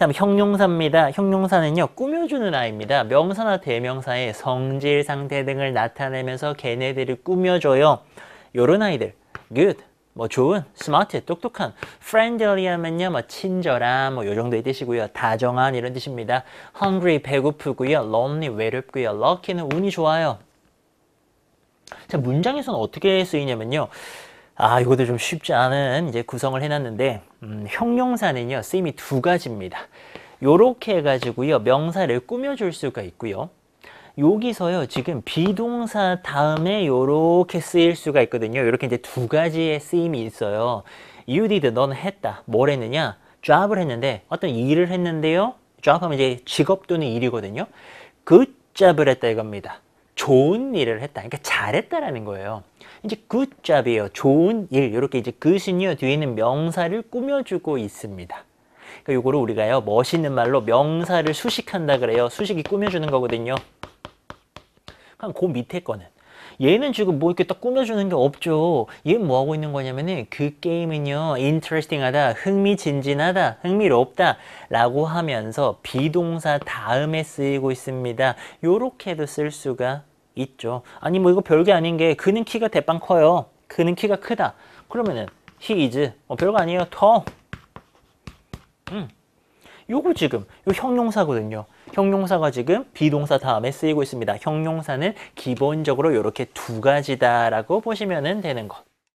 다음 형용사입니다. 형용사는요. 꾸며주는 아입니다. 명사나 대명사의 성질, 상태 등을 나타내면서 걔네들이 꾸며줘요. 요런 아이들. good, 뭐 좋은, 스마트, 똑똑한, friendly 하면요. 뭐 친절한, 뭐요 정도의 뜻이고요. 다정한 이런 뜻입니다. hungry, 배고프고요. lonely, 외롭고요. lucky는 운이 좋아요. 자, 문장에서는 어떻게 쓰이냐면요. 아 이것도 좀 쉽지 않은 이제 구성을 해놨는데 음, 형용사는요 쓰임이 두 가지입니다. 요렇게 해가지고요 명사를 꾸며줄 수가 있고요. 여기서요 지금 비동사 다음에 요렇게 쓰일 수가 있거든요. 이렇게 이제 두 가지의 쓰임이 있어요. You did 넌 했다. 뭘 했느냐? job을 했는데 어떤 일을 했는데요. job 하면 이제 직업 또는 일이거든요. good job을 했다 이겁니다. 좋은 일을 했다. 그러니까 잘했다라는 거예요. 이제 good job이에요. 좋은 일. 이렇게 이제 good은요 뒤에 있는 명사를 꾸며주고 있습니다. 그러니까 요거를 우리가요 멋있는 말로 명사를 수식한다 그래요. 수식이 꾸며주는 거거든요. 그럼 그 밑에 거는 얘는 지금 뭐 이렇게 딱 꾸며주는 게 없죠. 얘는 뭐 하고 있는 거냐면은 그 게임은요, interesting하다, 흥미진진하다, 흥미롭다 라고 하면서 비동사 다음에 쓰이고 있습니다. 요렇게도 쓸 수가 있죠. 아니 뭐 이거 별게 아닌 게 그는 키가 대빵 커요. 그는 키가 크다. 그러면은 he is 어, 별거 아니에요. tall. 음. 요거 지금 요 형용사거든요. 형용사가 지금 비동사 다음에 쓰이고 있습니다. 형용사는 기본적으로 이렇게 두 가지다라고 보시면 되는 것.